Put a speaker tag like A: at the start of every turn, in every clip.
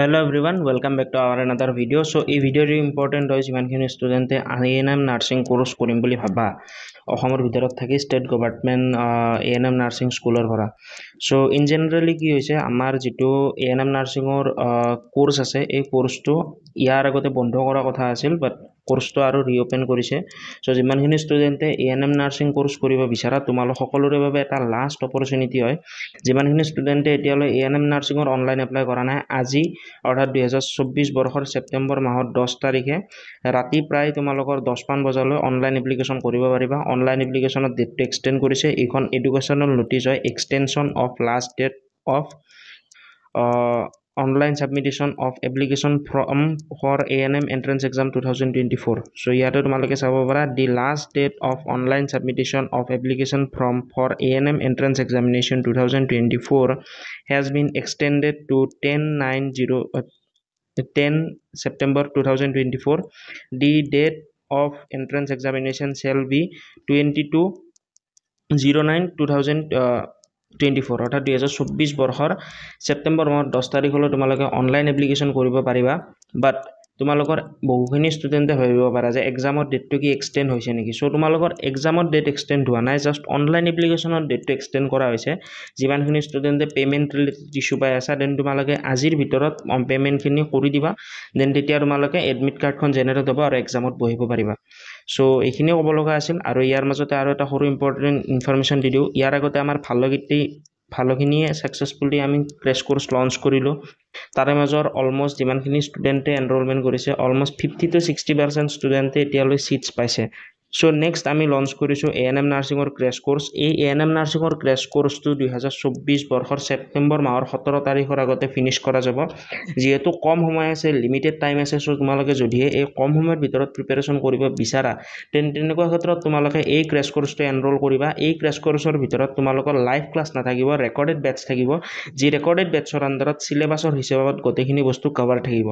A: hello' everyone welcome back to our another video' so' এই ভিডিঅ'টো important হয় যিমানখিনি ষ্টুডেণ্টে A N M nursing course কৰিম বুলি ভাবা অসমৰ ভিতৰত থাকি state government A N M nursing স্কুলৰ পৰা চ' ইন জেনেৰেলি কি হৈছে আমাৰ যিটো এ এন এম নাৰ্ছিঙৰ কোৰ্চ আছে এই কোৰ্চটো ইয়াৰ আগতে বন্ধ কৰা কথা আছিল বাট কোর্সটা আরও রিওপেন করেছে সো যানি স্টুডেন্টে A N M nursing course করব বিচারা তোমালো সকলোরে বাবে এটা লাস্ট অপরচুনিটি হয় যিমানখিনি স্টুডেন্টে এতিয়ালে এ এন এম নার্সিংর অনলাইন এপ্লাই করা নাই আজি অর্থাৎ দুহাজার চব্বিশ বর্ষর সেপ্টেম্বর মাহর দশ তারিখে রাতে প্রায় তোমালের দশমান বজালে অনলাইন এপ্লিকেশন করবা অনলাইন এপ্লিকেশনের ডেটটা এক্সটেন্ড করেছে এখন এডুকেশনাল নোটিস হয় extension of last date of online submission of application form for A N M entrance exam two thousand twenty four so' ইয়াতে তোমালোকে চাব পাৰা the last date of online submission of application form for A N M entrance examination two thousand twenty four has been extended to ten nine zero' ten September two thousand twenty four the date of entrance examination cell B twenty two zero' nine two thousand twenty four অৰ্থাৎ দুহেজাৰ চৌব্বিছ বৰ্ষৰ ছেপ্টেম্বৰ মাহত দহ তাৰিখলৈ তোমালোকে online application কৰিব পাৰিবা বাট তোমালোকৰ বহুখিনি ষ্টুডেণ্টে ভাবিব পাৰা যে এক্সামৰ ডেটটো কি এক্সটেণ্ড হৈছে নেকি চ' তোমালোকৰ এক্সামৰ ডেট এক্সটেণ্ড হোৱা নাই জাষ্ট অনলাইন এপ্লিকেশ্যনৰ ডেটটো এক্সটেণ্ড কৰা হৈছে যিমানখিনি ষ্টুডেণ্টে পে'মেণ্ট ৰিলেটেড ইছ্যু পাই আছা দেন তোমালোকে আজিৰ ভিতৰত পে'মেণ্টখিনি কৰি দিবা দেন তেতিয়া তোমালোকে এডমিট কাৰ্ডখন জেনেৰেট হ'ব আৰু এক্সামত বহিব পাৰিবা চ' এইখিনিয়ে ক'ব লগা আছিল আৰু ইয়াৰ মাজতে আৰু এটা সৰু ইম্পৰ্টেণ্ট ইনফৰ্মেশ্যন দি দিওঁ ইয়াৰ আগতে আমাৰ ভাল লগীতটি ভালখিনিয়ে ছাকচেছফুলি আমি ক্ৰেছ কোৰ্চ লঞ্চ কৰিলোঁ তাৰে মাজৰ অলমষ্ট যিমানখিনি ষ্টুডেণ্টে এনৰোলমেণ্ট কৰিছে almost fifty to sixty percent ষ্টুডেণ্টে এতিয়ালৈ ছিটছ পাইছে চ' নেক্সট আমি লঞ্চ কৰিছোঁ এ এন এম নাৰ্ছিঙৰ ক্ৰেছ কৰ্ছ এই এ এন এম নাৰ্ছিঙৰ ক্ৰেছ কৰ্ছটো দুহেজাৰ চৌব্বিছ বৰ্ষৰ ছেপ্টেম্বৰ মাহৰ সোতৰ তাৰিখৰ আগতে ফিনিছ কৰা যাব যিহেতু কম সময় আছে লিমিটেড টাইম আছে চ' তোমালোকে যদিহে এই কম সময়ৰ ভিতৰত প্ৰিপেৰেশ্যন কৰিব বিচাৰা তেন তেনেকুৱা ক্ষেত্ৰত তোমালোকে এই ক্ৰেছ কৰ্ছটো এনৰোল কৰিবা এই ক্ৰেছ কৰ্ছৰ ভিতৰত তোমালোকৰ লাইভ ক্লাছ নাথাকিব ৰেকৰ্ডেড বেটছ থাকিব যি ৰেকৰ্ডেড বেটছৰ আণ্ডাৰত ছিলেবাছৰ হিচাপত গোটেইখিনি বস্তু কভাৰ থাকিব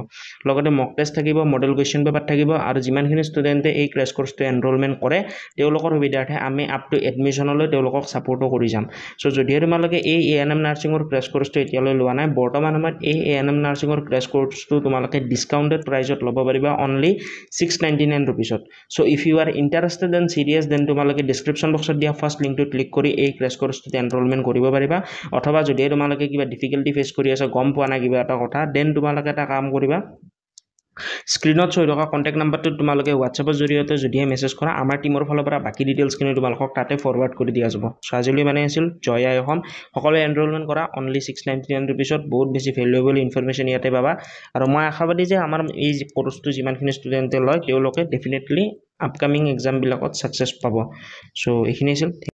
A: লগতে মক টেষ্ট থাকিব মডেল কুৱেশ্যন পেপাৰ থাকিব আৰু যিমানখিনি ষ্টুডেণ্টে এই ক্ৰেছ কৰ্ছটো এনৰোলমেণ্ট ৰিকমেণ্ড কৰে তেওঁলোকৰ সুবিধাৰ্থে আমি আপ টু এডমিশ্যনলৈ তেওঁলোকক ছাপৰ্টো কৰি যাম চ' যদিহে তোমালোকে এই এ এন এম নাৰ্ছিঙৰ ক্ৰেছ কোৰ্চটো এতিয়ালৈ লোৱা নাই বৰ্তমান সময়ত এই এ এন এম নাৰ্ছিঙৰ ক্ৰেছ কোৰ্চটো তোমালোকে ডিছকাউণ্টেড প্ৰাইজত ল'ব পাৰিবা অনলি ছিক্স নাইণ্টি নাইন ৰুপিছত so' if you are interested and serious then তোমালোকে ডিছক্ৰিপশ্যন বক্সত দিয়া ফাৰ্ষ্ট লিংকটো ক্লিক কৰি এই ক্ৰেছ কোৰ্চটোত এনৰলমেণ্ট কৰিব পাৰিবা অথবা যদিহে তোমালোকে কিবা ডিফিকাল্টি ফেচ কৰি আছা গম পোৱা নাই কিবা এটা কথা দেন তোমালোকে এটা কাম কৰিবা স্ক্ৰীণত চলি থকা কণ্টেক্ট নাম্বাৰটোত তোমালোকে হোৱাটছএপৰ জৰিয়তে যদিহে মেছেজ কৰা আমাৰ টীমৰ ফালৰ পৰা বাকী ডিটেইলছখিনি তোমালোকক তাতে ফৰৱাৰ্ড কৰি দিয়া যাব চাজিলৈ মানে আছিল জয় আই এখন সকলোৱে এনৰোলমেণ্ট কৰা অনলি ছিক্স নাইণ্টি নাইন ৰুপিছত বহুত বেছি ভেলুৱেবল ইনফৰমেশ্যন ইয়াতে পাবা আৰু মই আশাবাদী যে আমাৰ এই কৰ্চটো যিমানখিনি ষ্টুডেণ্টে লয় তেওঁলোকে ডেফিনেটলি আপকামিং এক্সামবিলাকত ছাকচেছ পাব চ' এইখিনি আছিল